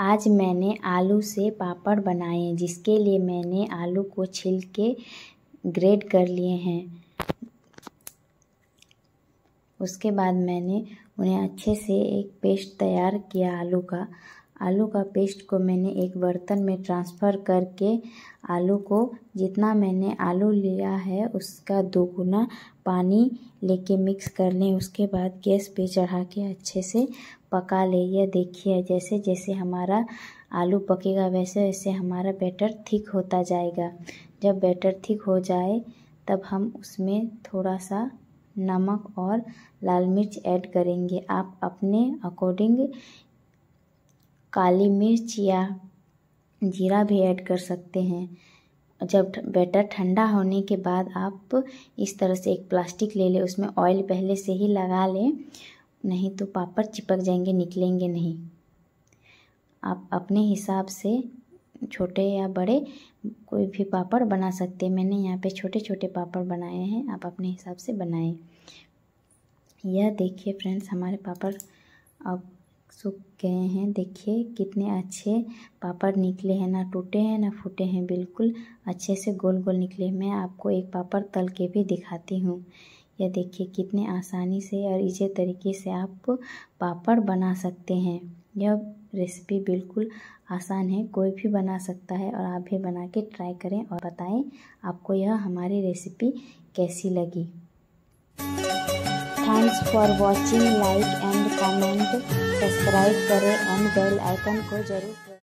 आज मैंने आलू से पापड़ बनाए जिसके लिए मैंने आलू को छिल के ग्रेट कर लिए हैं उसके बाद मैंने उन्हें अच्छे से एक पेस्ट तैयार किया आलू का आलू का पेस्ट को मैंने एक बर्तन में ट्रांसफ़र करके आलू को जितना मैंने आलू लिया है उसका दोगुना पानी लेके मिक्स कर लें उसके बाद गैस पे चढ़ा के अच्छे से पका ले यह देखिए जैसे जैसे हमारा आलू पकेगा वैसे वैसे हमारा बैटर थिक होता जाएगा जब बैटर थिक हो जाए तब हम उसमें थोड़ा सा नमक और लाल मिर्च ऐड करेंगे आप अपने अकॉर्डिंग काली मिर्च या जीरा भी ऐड कर सकते हैं जब बैटर ठंडा होने के बाद आप इस तरह से एक प्लास्टिक ले लें उसमें ऑयल पहले से ही लगा लें नहीं तो पापड़ चिपक जाएंगे निकलेंगे नहीं आप अपने हिसाब से छोटे या बड़े कोई भी पापड़ बना सकते हैं मैंने यहाँ पे छोटे छोटे पापड़ बनाए हैं आप अपने हिसाब से बनाएं यह देखिए फ्रेंड्स हमारे पापड़ अब सूख गए हैं देखिए कितने अच्छे पापड़ निकले हैं ना टूटे हैं ना फूटे हैं बिल्कुल अच्छे से गोल गोल निकले मैं आपको एक पापड़ तल के भी दिखाती हूँ यह देखिए कितने आसानी से और इजे तरीके से आप पापड़ बना सकते हैं यह रेसिपी बिल्कुल आसान है कोई भी बना सकता है और आप भी बना के ट्राई करें और बताएं आपको यह हमारी रेसिपी कैसी लगी thanks for watching like and comment subscribe करें एंड बेल आइकन को जरूर